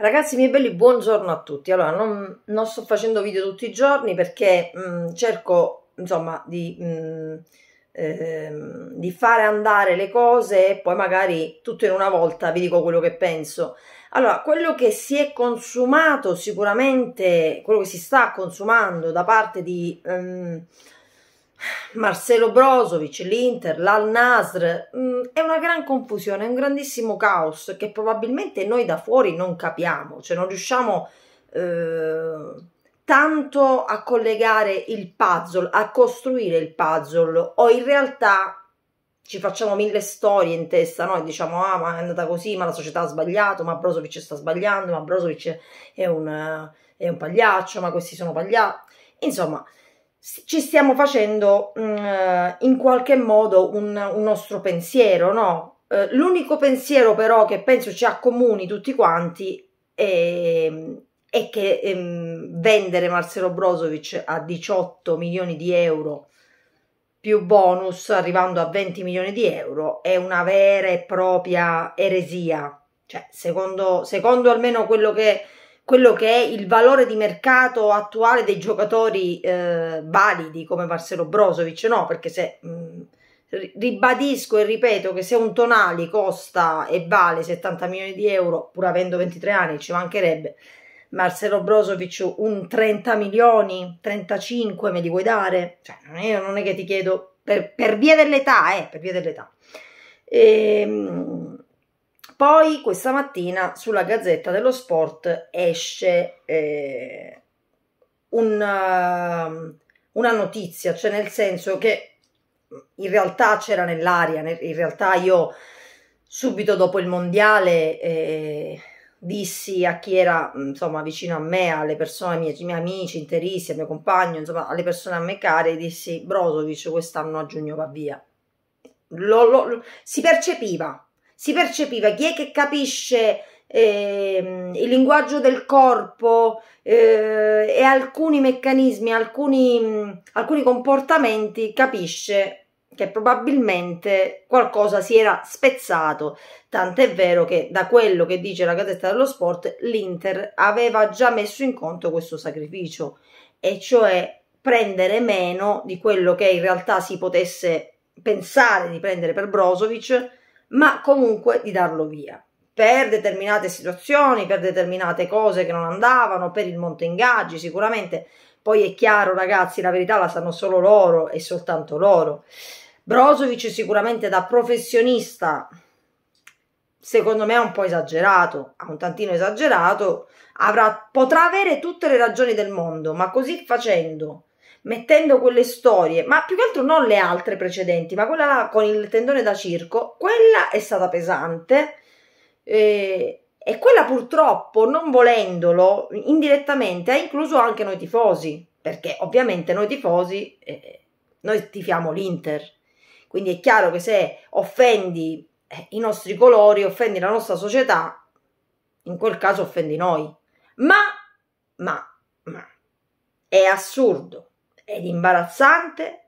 Ragazzi miei belli, buongiorno a tutti. Allora, non, non sto facendo video tutti i giorni perché mh, mm, cerco, insomma, di, mh, mm, ehm, di, fare andare le cose e poi magari tutto in una volta vi dico quello che penso. Allora, quello che si è consumato sicuramente, quello che si sta consumando da parte di... Mh, mm, Marcelo Brozovic, l'Inter, l'Al Nasr, mm, è una gran confusione, è un grandissimo caos che probabilmente noi da fuori non capiamo, cioè non riusciamo eh, tanto a collegare il puzzle, a costruire il puzzle o in realtà ci facciamo mille storie in testa, noi diciamo ah ma è andata così, ma la società ha sbagliato, ma Brozovic sta sbagliando, ma Brozovic è un, è un pagliaccio, ma questi sono pagliacci, insomma ci stiamo facendo mh, mm, eh, in qualche modo un, un nostro pensiero, no? Eh, l'unico pensiero però che penso ci accomuni tutti quanti è, è che ehm, vendere Marcelo Brozovic a 18 milioni di euro più bonus arrivando a 20 milioni di euro è una vera e propria eresia. Cioè, secondo, secondo almeno quello che quello che è il valore di mercato attuale dei giocatori eh, validi come Marcelo Brosovic, no, perché se mh, mm, ribadisco e ripeto che se un Tonali costa e vale 70 milioni di euro, pur avendo 23 anni, ci mancherebbe, Marcelo Brosovic un 30 milioni, 35 me li vuoi dare? Cioè, io non è che ti chiedo per, per via dell'età, eh, per via dell'età. Ehm poi questa mattina sulla Gazzetta dello Sport esce eh, una, eh, una notizia, cioè nel senso che in realtà c'era nell'aria, in realtà io subito dopo il mondiale eh, dissi a chi era insomma vicino a me, alle persone, ai miei, miei amici, interisti, al mio compagno, insomma alle persone a me care, dissi Brozovic quest'anno a giugno va via. Lo, lo, lo, si percepiva, si percepiva chi è che capisce eh, il linguaggio del corpo eh, e alcuni meccanismi, alcuni, alcuni comportamamenti capisce che probabilmente qualcosa si era spezzato. Tant'è vero che da quello che dice la Gazzetta dello Sport, l'Inter aveva già messo in conto questo sacrificio, e cioè prendere meno di quello che in realtà si potesse pensare di prendere per Brozovic ma comunque di darlo via per determinate situazioni, per determinate cose che non andavano, per il monte ingaggi sicuramente. Poi è chiaro, ragazzi, la verità la sanno solo loro e soltanto loro. Brozovic sicuramente da professionista, secondo me è un po' esagerato, ha un tantino esagerato, avrà, potrà avere tutte le ragioni del mondo, ma così facendo mettendo quelle storie, ma più che altro non le altre precedenti, ma quella con il tendone da circo, quella è stata pesante eh, e quella purtroppo, non volendolo, indirettamente ha incluso anche noi tifosi, perché ovviamente noi tifosi, eh, noi tifiamo l'Inter, quindi è chiaro che se offendi eh, i nostri colori, offendi la nostra società, in quel caso offendi noi. Ma, ma, ma, è assurdo ed imbarazzante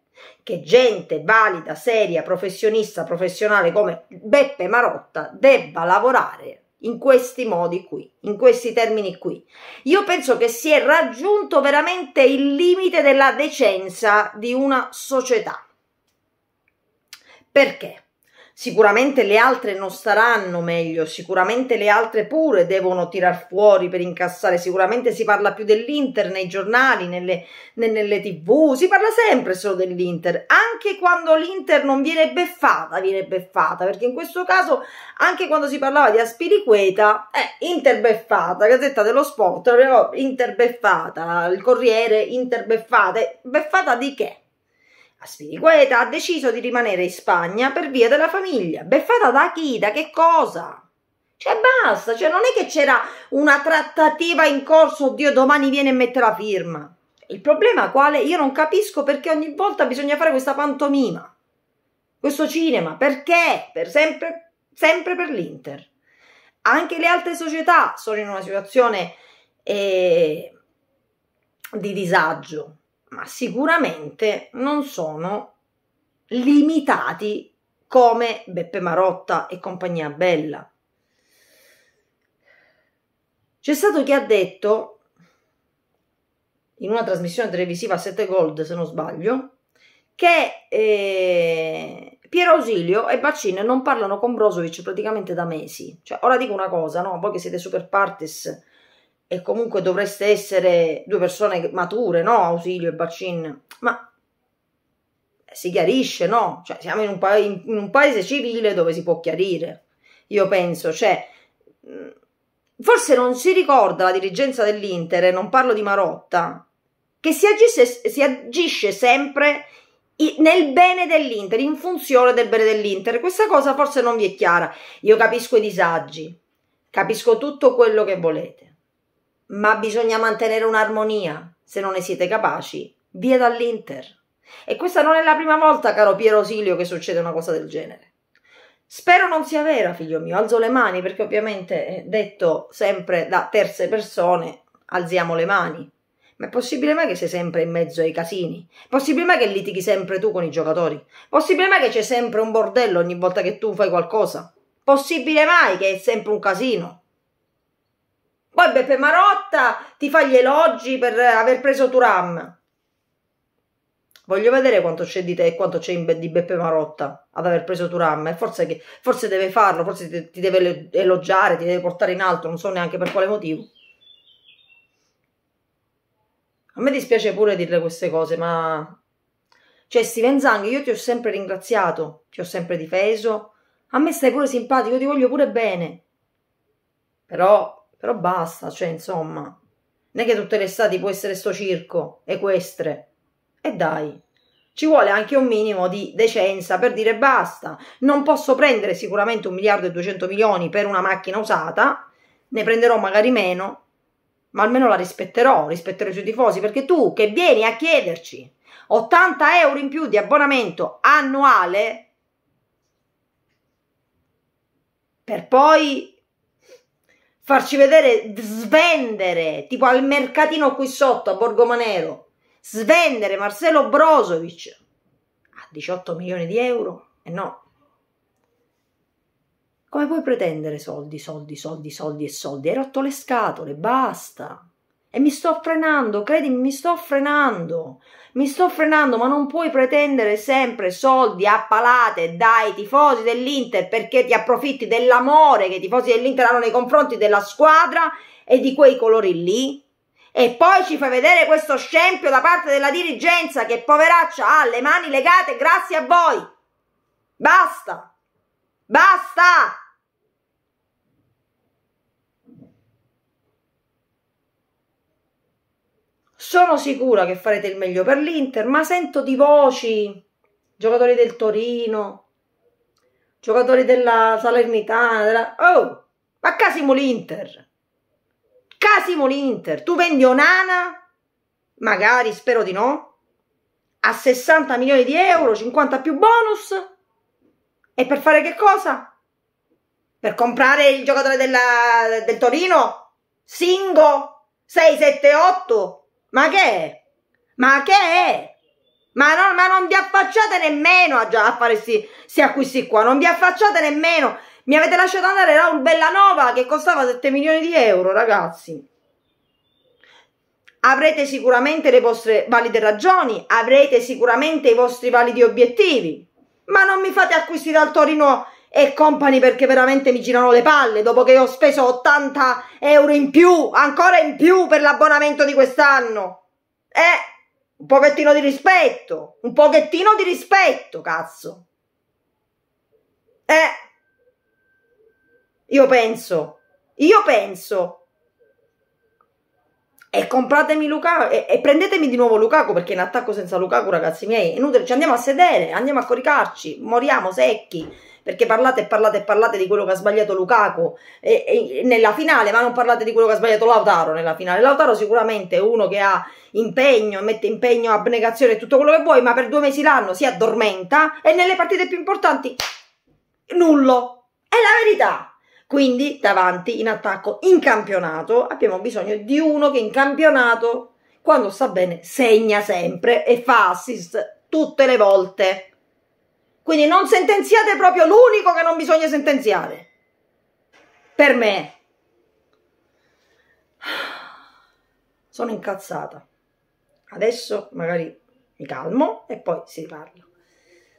che gente valida, seria, professionista, professionale come Beppe Marotta debba lavorare in questi modi qui, in questi termini qui. Io penso che si è raggiunto veramente il limite della decenza di una società. Perché? Sicuramente le altre non staranno meglio, sicuramente le altre pure devono tirar fuori per incassare, sicuramente si parla più dell'Inter nei giornali, nelle, nelle tv, si parla sempre solo dell'Inter, anche quando l'Inter non viene beffata, viene beffata, perché in questo caso anche quando si parlava di Aspiriqueta, eh, Inter beffata, Gazzetta dello Sport, però Inter beffata, il Corriere, Inter beffata, beffata di che? A Spirigueta ha deciso di rimanere in Spagna per via della famiglia. Beffata da chi? Da che cosa? Cioè basta, cioè non è che c'era una trattativa in corso, oddio domani viene e mette la firma. Il problema quale? Io non capisco perché ogni volta bisogna fare questa pantomima, questo cinema, perché? Per sempre, sempre per l'Inter. Anche le altre società sono in una situazione eh, di disagio, ma sicuramente non sono limitati come Beppe Marotta e compagnia bella. C'è stato chi ha detto in una trasmissione televisiva a 7 Gold, se non sbaglio, che eh, Piero Ausilio e Baccin non parlano con Brozovic praticamente da mesi. Cioè, ora dico una cosa, no? Voi che siete super partis, e comunque dovreste essere due persone mature, no? Ausilio e Bacin, ma si chiarisce, no? Cioè, siamo in un, pa- in un paese civile dove si può chiarire. Io penso, cioè, forse non si ricorda la dirigenza dell'Inter, e non parlo di Marotta, che si, agisse, si agisce sempre nel bene dell'Inter, in funzione del bene dell'Inter. Questa cosa forse non vi è chiara. Io capisco i disagi, capisco tutto quello che volete ma bisogna mantenere un'armonia. Se non ne siete capaci, via dall'Inter. E questa non è la prima volta, caro Piero Osilio, che succede una cosa del genere. Spero non sia vera, figlio mio. Alzo le mani perché ovviamente, eh, detto sempre da terze persone, alziamo le mani. Ma è possibile mai che sei sempre in mezzo ai casini? Possibile mai che litighi sempre tu con i giocatori? Possibile mai che c'è sempre un bordello ogni volta che tu fai qualcosa? Possibile mai che è sempre un casino? Poi Beppe Marotta ti fa gli elogi per aver preso Turam. Voglio vedere quanto c'è di te e quanto c'è di Beppe Marotta ad aver preso Turam. Eh. forse, che, forse deve farlo, forse ti, ti deve elogiare, ti deve portare in alto, non so neanche per quale motivo. A me dispiace pure dirle queste cose, ma... Cioè, Steven Zang, io ti ho sempre ringraziato, ti ho sempre difeso. A me stai pure simpatico, ti voglio pure bene. Però però basta, cioè insomma, non è che tutte le estati può essere sto circo, equestre. E dai, ci vuole anche un minimo di decenza per dire basta, non posso prendere sicuramente un miliardo e duecento milioni per una macchina usata, ne prenderò magari meno, ma almeno la rispetterò, rispetterò i suoi tifosi, perché tu che vieni a chiederci 80 euro in più di abbonamento annuale per poi farci vedere, svendere, tipo al mercatino qui sotto a Borgo Manero, svendere Marcelo Brozovic a 18 milioni di euro? E eh no. Come puoi pretendere soldi, soldi, soldi, soldi e soldi? Hai rotto le scatole, basta. E mi sto frenando, credimi, mi sto frenando. Mi sto frenando, ma non puoi pretendere sempre soldi a palate dai tifosi dell'Inter perché ti approfitti dell'amore che i tifosi dell'Inter hanno nei confronti della squadra e di quei colori lì. E poi ci fai vedere questo scempio da parte della dirigenza che poveraccia ha le mani legate grazie a voi. Basta! Basta! Sono sicura che farete il meglio per l'Inter, ma sento di voci, giocatori del Torino, giocatori della Salernitana. Della... Oh, ma casimo l'Inter! Casimo l'Inter! Tu vendi Onana? Magari, spero di no. A 60 milioni di euro, 50 più bonus. E per fare che cosa? Per comprare il giocatore della, del Torino? Singo? 6, 7, 8? Ma che è? Ma che è? Ma non, ma non vi affacciate nemmeno a, a fare questi sì, acquisti qua, non vi affacciate nemmeno. Mi avete lasciato andare Raul Bellanova che costava 7 milioni di euro, ragazzi. Avrete sicuramente le vostre valide ragioni, avrete sicuramente i vostri validi obiettivi, ma non mi fate acquisti dal Torino e company perché veramente mi girano le palle dopo che ho speso 80 euro in più, ancora in più per l'abbonamento di quest'anno. Eh, un pochettino di rispetto, un pochettino di rispetto, cazzo. Eh, io penso, io penso. E compratemi Lukaku e, e prendetemi di nuovo Lukaku perché in attacco senza Lukaku, ragazzi miei, è inutile. Ci andiamo a sedere, andiamo a coricarci, moriamo secchi perché parlate e parlate e parlate di quello che ha sbagliato Lukaku e, e, nella finale, ma non parlate di quello che ha sbagliato Lautaro nella finale. Lautaro sicuramente è uno che ha impegno, mette impegno, abnegazione e tutto quello che vuoi, ma per due mesi l'anno si addormenta e nelle partite più importanti nullo. È la verità. Quindi davanti in attacco in campionato abbiamo bisogno di uno che in campionato quando sta bene segna sempre e fa assist tutte le volte. Quindi non sentenziate proprio l'unico che non bisogna sentenziare. Per me. Sono incazzata. Adesso magari mi calmo e poi si riparla.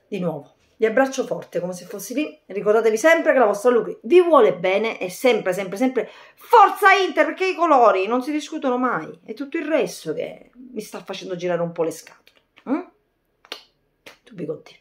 Di nuovo. Vi abbraccio forte come se fossi lì. Ricordatevi sempre che la vostra Luki vi vuole bene e sempre, sempre, sempre forza Inter perché i colori non si discutono mai. È tutto il resto che mi sta facendo girare un po' le scatole. Mm? Dubbi conti.